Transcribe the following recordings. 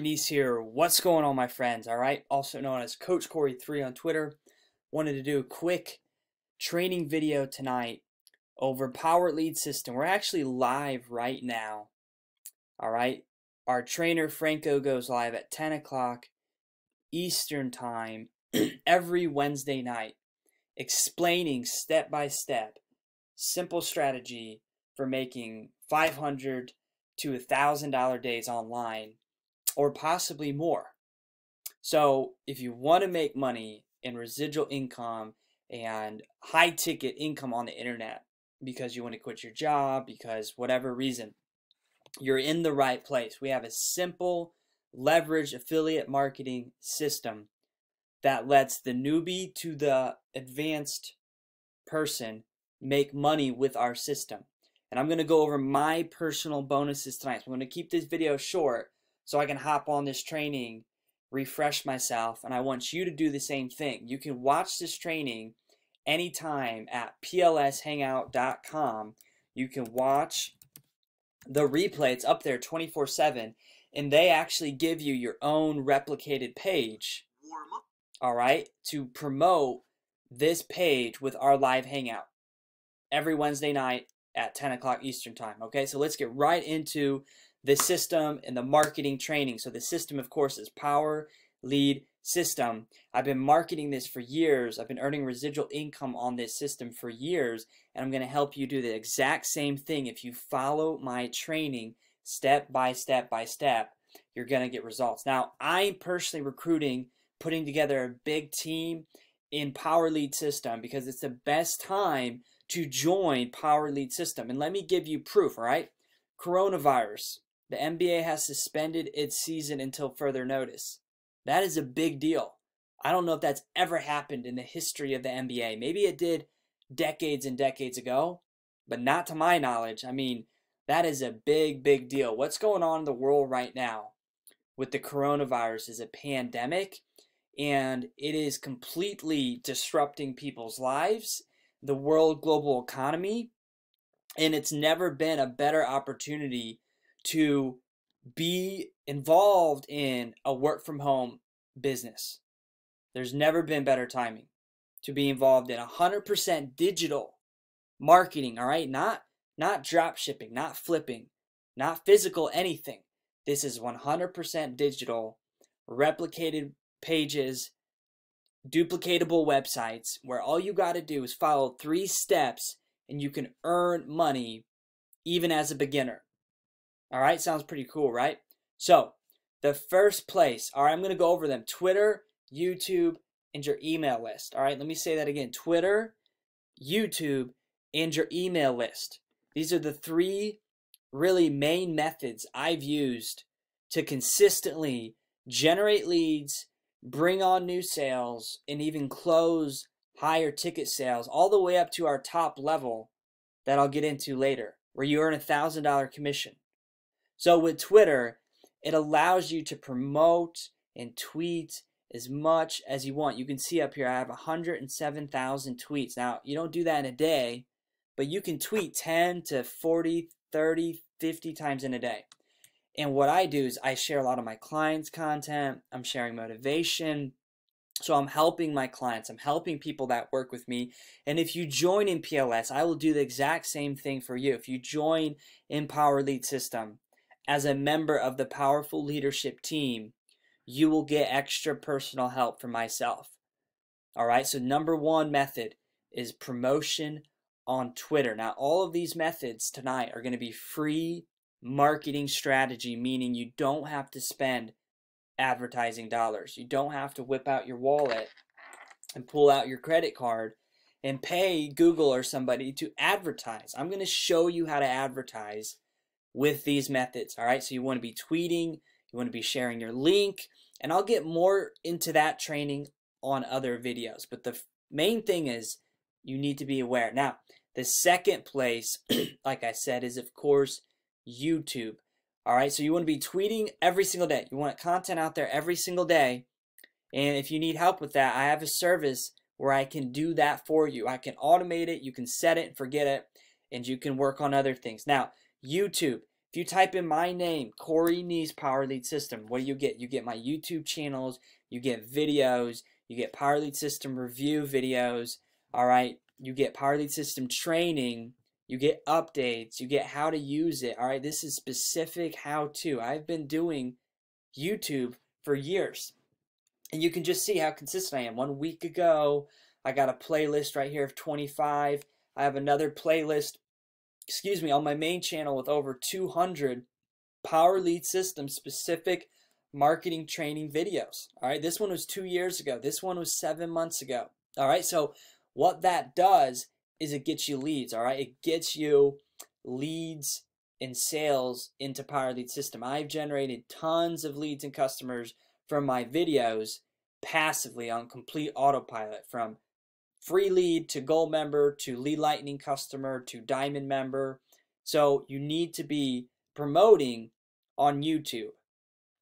Corey Neese here. What's going on, my friends? All right, also known as Coach Corey3 on Twitter. Wanted to do a quick training video tonight over Power Lead System. We're actually live right now. All right, our trainer Franco goes live at 10 o'clock Eastern Time every Wednesday night, explaining step by step simple strategy for making 500 to a thousand dollar days online or possibly more. So if you want to make money in residual income and high ticket income on the internet because you want to quit your job, because whatever reason, you're in the right place. We have a simple leverage affiliate marketing system that lets the newbie to the advanced person make money with our system. And I'm going to go over my personal bonuses tonight. So I'm going to keep this video short so I can hop on this training, refresh myself, and I want you to do the same thing. You can watch this training anytime at plshangout.com. You can watch the replay, it's up there 24 7, and they actually give you your own replicated page, all right, to promote this page with our live hangout every Wednesday night at 10 o'clock Eastern Time. Okay, so let's get right into the system and the marketing training. So the system, of course, is power, lead, system. I've been marketing this for years. I've been earning residual income on this system for years, and I'm going to help you do the exact same thing. If you follow my training step by step by step, you're going to get results. Now, I'm personally recruiting, putting together a big team in Power Lead System because it's the best time to join Power Lead System. And let me give you proof, all right? Coronavirus, the NBA has suspended its season until further notice. That is a big deal. I don't know if that's ever happened in the history of the NBA. Maybe it did decades and decades ago, but not to my knowledge. I mean, that is a big, big deal. What's going on in the world right now with the coronavirus is a pandemic, and it is completely disrupting people's lives, the world global economy, and it's never been a better opportunity to be involved in a work from home business. There's never been better timing to be involved in 100% digital marketing, all right? Not not drop shipping, not flipping, not physical anything. This is 100% digital, replicated pages, duplicatable websites where all you got to do is follow three steps and you can earn money even as a beginner. All right, sounds pretty cool, right? So, the first place, all right, I'm going to go over them Twitter, YouTube, and your email list. All right, let me say that again Twitter, YouTube, and your email list. These are the three really main methods I've used to consistently generate leads, bring on new sales, and even close higher ticket sales, all the way up to our top level that I'll get into later, where you earn a $1,000 commission. So with Twitter, it allows you to promote and tweet as much as you want. You can see up here, I have 107,000 tweets. Now, you don't do that in a day, but you can tweet 10 to 40, 30, 50 times in a day. And what I do is I share a lot of my clients' content, I'm sharing motivation. So I'm helping my clients, I'm helping people that work with me. And if you join in PLS, I will do the exact same thing for you. If you join Empower Lead System, as a member of the powerful leadership team, you will get extra personal help from myself. All right, so number one method is promotion on Twitter. Now, all of these methods tonight are going to be free marketing strategy, meaning you don't have to spend advertising dollars. You don't have to whip out your wallet and pull out your credit card and pay Google or somebody to advertise. I'm going to show you how to advertise with these methods. All right, so you want to be tweeting, you want to be sharing your link, and I'll get more into that training on other videos. But the main thing is you need to be aware. Now, the second place, like I said, is of course YouTube. All right, so you want to be tweeting every single day. You want content out there every single day. And if you need help with that, I have a service where I can do that for you. I can automate it, you can set it and forget it, and you can work on other things. Now, YouTube. If you type in my name, Corey Nees Power Lead System, what do you get? You get my YouTube channels, you get videos, you get Power Lead System review videos, all right? You get Power Lead System training, you get updates, you get how to use it, all right? This is specific how to. I've been doing YouTube for years, and you can just see how consistent I am. One week ago, I got a playlist right here of 25. I have another playlist excuse me, on my main channel with over 200 Power Lead System specific marketing training videos. All right, this one was two years ago. This one was seven months ago. All right, so what that does is it gets you leads. All right, it gets you leads and sales into Power Lead System. I've generated tons of leads and customers from my videos passively on complete autopilot from free lead to gold member to lead lightning customer to diamond member. So you need to be promoting on YouTube.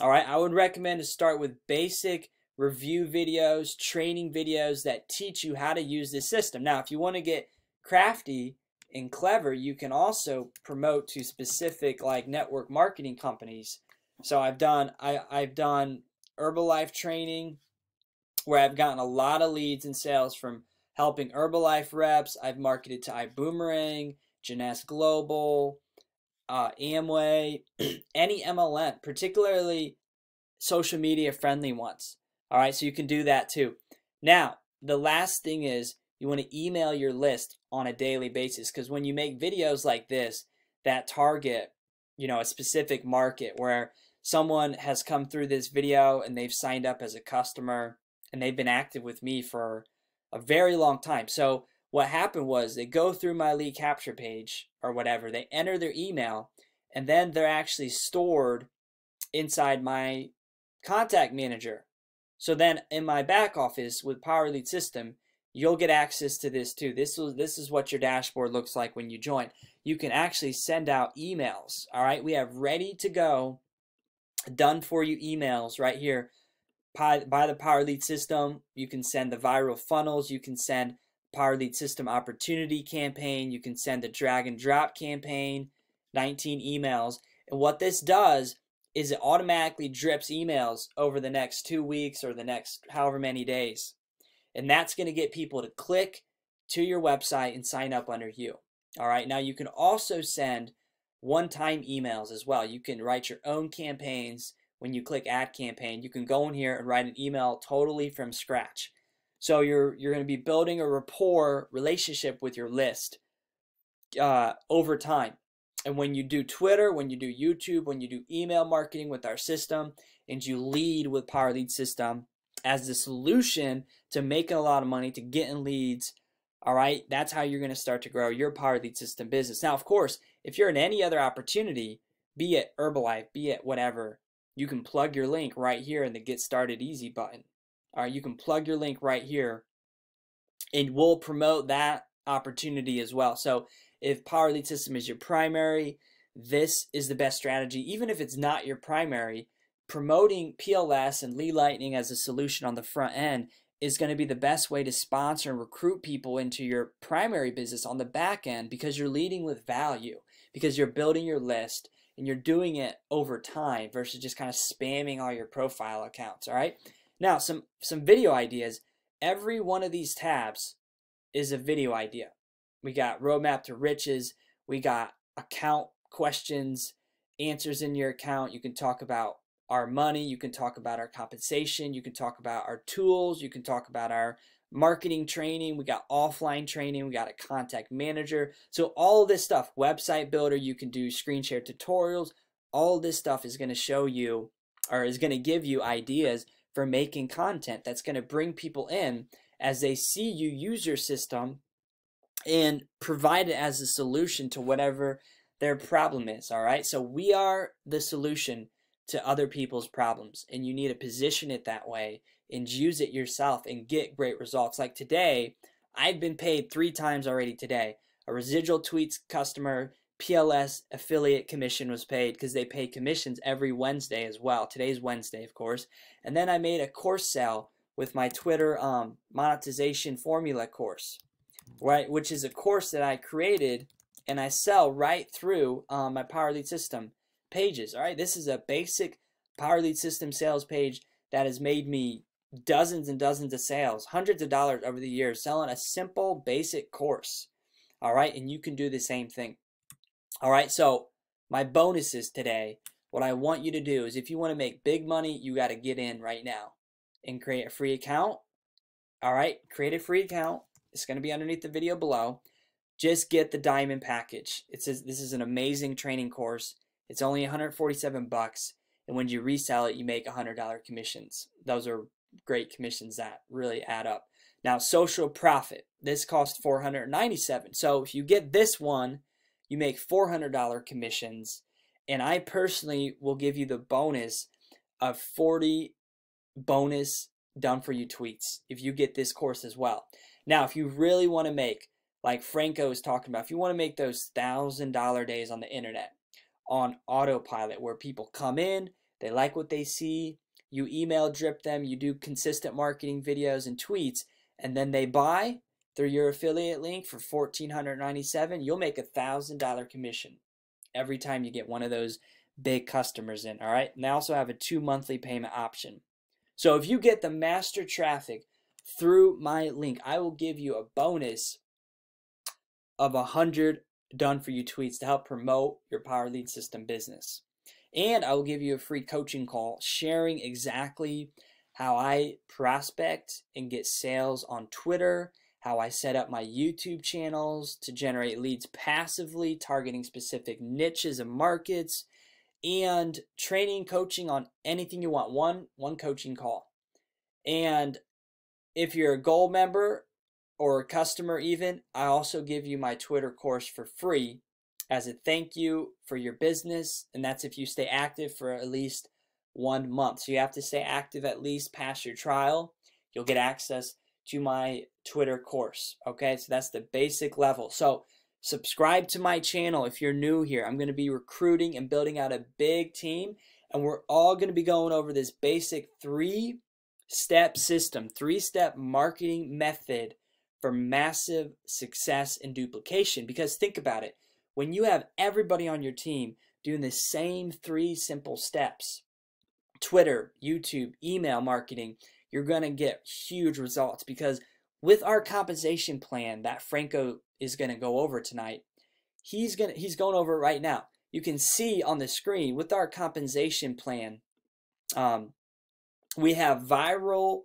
All right, I would recommend to start with basic review videos, training videos that teach you how to use this system. Now, if you want to get crafty and clever, you can also promote to specific like network marketing companies. So I've done I, I've done Herbalife training where I've gotten a lot of leads and sales from helping Herbalife reps. I've marketed to iBoomerang, Janess Global, uh, Amway, any MLM, particularly social media friendly ones. All right, so you can do that too. Now, the last thing is you want to email your list on a daily basis because when you make videos like this that target, you know, a specific market where someone has come through this video and they've signed up as a customer and they've been active with me for a very long time. So what happened was they go through my lead capture page or whatever, they enter their email, and then they're actually stored inside my contact manager. So then in my back office with Power Lead System, you'll get access to this too. This was this is what your dashboard looks like when you join. You can actually send out emails. All right, we have ready to go, done for you emails right here by, the Power Lead system. You can send the viral funnels. You can send Power Lead system opportunity campaign. You can send the drag and drop campaign, 19 emails. And what this does is it automatically drips emails over the next two weeks or the next however many days. And that's going to get people to click to your website and sign up under you. All right. Now you can also send one time emails as well. You can write your own campaigns when you click Add Campaign, you can go in here and write an email totally from scratch. So you're you're going to be building a rapport relationship with your list uh, over time. And when you do Twitter, when you do YouTube, when you do email marketing with our system, and you lead with Power Lead System as the solution to making a lot of money, to getting leads, all right, that's how you're going to start to grow your Power Lead System business. Now, of course, if you're in any other opportunity, be it Herbalife, be it whatever, you can plug your link right here in the get started easy button. All right, you can plug your link right here and we'll promote that opportunity as well. So if Power Lead System is your primary, this is the best strategy. Even if it's not your primary, promoting PLS and Lead Lightning as a solution on the front end is going to be the best way to sponsor and recruit people into your primary business on the back end because you're leading with value, because you're building your list, and you're doing it over time versus just kind of spamming all your profile accounts all right now some some video ideas every one of these tabs is a video idea we got roadmap to riches we got account questions answers in your account you can talk about our money you can talk about our compensation you can talk about our tools you can talk about our marketing training, we got offline training, we got a contact manager. So all this stuff, website builder, you can do screen share tutorials, all this stuff is going to show you or is going to give you ideas for making content that's going to bring people in as they see you use your system and provide it as a solution to whatever their problem is, all right? So we are the solution to other people's problems and you need to position it that way and use it yourself and get great results. Like today, I've been paid three times already today. A residual tweets customer, PLS affiliate commission was paid because they pay commissions every Wednesday as well. Today's Wednesday, of course. And then I made a course sale with my Twitter um, monetization formula course, right? Which is a course that I created and I sell right through um, my Power Lead System pages. All right, this is a basic Power Lead System sales page that has made me dozens and dozens of sales, hundreds of dollars over the years selling a simple basic course. All right. And you can do the same thing. All right. So my bonuses today, what I want you to do is if you want to make big money, you got to get in right now and create a free account. All right. Create a free account. It's going to be underneath the video below. Just get the diamond package. It says this is an amazing training course. It's only 147 bucks. And when you resell it, you make $100 commissions. Those are great commissions that really add up. Now, social profit, this cost 497. So if you get this one, you make $400 commissions. And I personally will give you the bonus of 40 bonus done for you tweets if you get this course as well. Now, if you really want to make, like Franco is talking about, if you want to make those $1,000 days on the internet on autopilot where people come in, they like what they see, you email drip them, you do consistent marketing videos and tweets, and then they buy through your affiliate link for 1497 you'll make a $1,000 commission every time you get one of those big customers in, all right? And they also have a two monthly payment option. So if you get the master traffic through my link, I will give you a bonus of 100 done for you tweets to help promote your Power Lead System business. And I will give you a free coaching call sharing exactly how I prospect and get sales on Twitter, how I set up my YouTube channels to generate leads passively, targeting specific niches and markets, and training, coaching on anything you want. One, one coaching call. And if you're a gold member or a customer even, I also give you my Twitter course for free as a thank you for your business. And that's if you stay active for at least one month. So you have to stay active at least past your trial. You'll get access to my Twitter course. Okay, so that's the basic level. So subscribe to my channel if you're new here. I'm going to be recruiting and building out a big team. And we're all going to be going over this basic three step system, three step marketing method for massive success and duplication. Because think about it when you have everybody on your team doing the same three simple steps Twitter, YouTube, email marketing you're going to get huge results because with our compensation plan that Franco is going to go over tonight, he's going to, he's going over it right now. You can see on the screen with our compensation plan, um, we have viral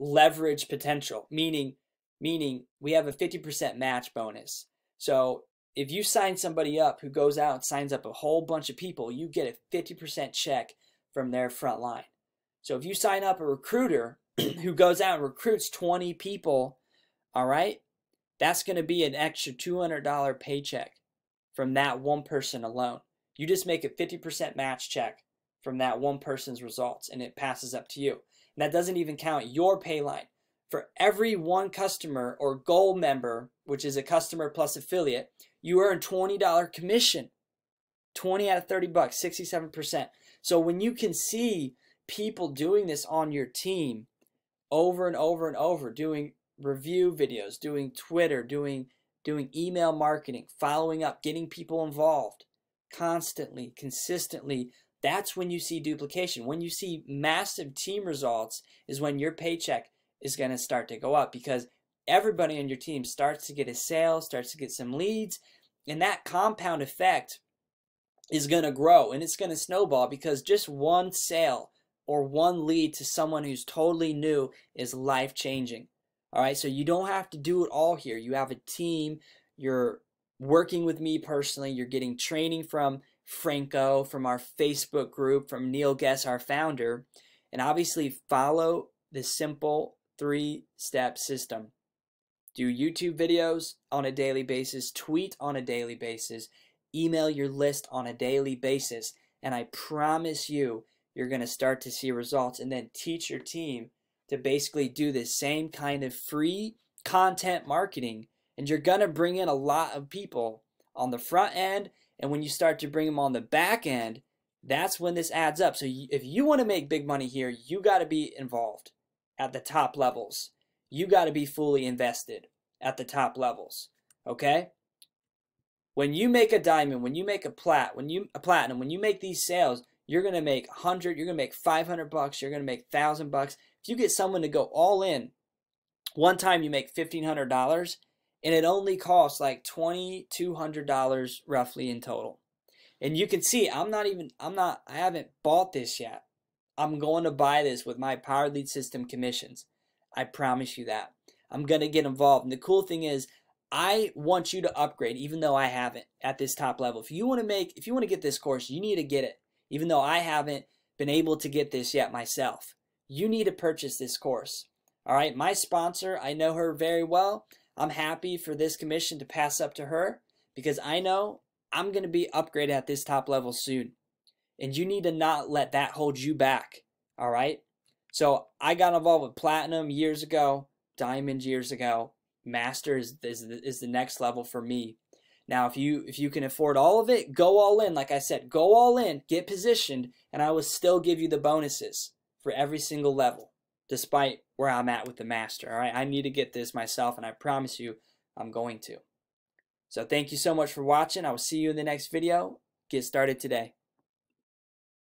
leverage potential, meaning meaning we have a 50% match bonus. So if you sign somebody up who goes out and signs up a whole bunch of people, you get a 50% check from their front line. So if you sign up a recruiter who goes out and recruits 20 people, all right, that's going to be an extra $200 paycheck from that one person alone. You just make a 50% match check from that one person's results and it passes up to you. And that doesn't even count your pay line. For every one customer or goal member, which is a customer plus affiliate, you earn $20 commission. 20 out of 30 bucks, 67%. So when you can see people doing this on your team over and over and over, doing review videos, doing Twitter, doing doing email marketing, following up, getting people involved constantly, consistently, that's when you see duplication. When you see massive team results is when your paycheck is going to start to go up because everybody on your team starts to get a sale, starts to get some leads, and that compound effect is going to grow and it's going to snowball because just one sale or one lead to someone who's totally new is life changing. All right, so you don't have to do it all here. You have a team, you're working with me personally, you're getting training from Franco, from our Facebook group, from Neil Guess, our founder, and obviously follow the simple three step system do YouTube videos on a daily basis, tweet on a daily basis, email your list on a daily basis, and I promise you, you're going to start to see results. And then teach your team to basically do the same kind of free content marketing. And you're going to bring in a lot of people on the front end. And when you start to bring them on the back end, that's when this adds up. So if you want to make big money here, you got to be involved at the top levels you got to be fully invested at the top levels. Okay? When you make a diamond, when you make a plat, when you a platinum, when you make these sales, you're going to make 100, you're going to make 500 bucks, you're going to make 1000 bucks. If you get someone to go all in, one time you make $1500 and it only costs like $2200 roughly in total. And you can see I'm not even I'm not I haven't bought this yet. I'm going to buy this with my Power Lead System commissions. I promise you that. I'm going to get involved. And the cool thing is, I want you to upgrade, even though I haven't at this top level. If you want to make, if you want to get this course, you need to get it, even though I haven't been able to get this yet myself. You need to purchase this course. All right, my sponsor, I know her very well. I'm happy for this commission to pass up to her because I know I'm going to be upgraded at this top level soon. And you need to not let that hold you back. All right? So I got involved with platinum years ago, diamond years ago. Master is, is, is the next level for me. Now, if you if you can afford all of it, go all in. Like I said, go all in, get positioned, and I will still give you the bonuses for every single level, despite where I'm at with the master. All right, I need to get this myself, and I promise you, I'm going to. So thank you so much for watching. I will see you in the next video. Get started today.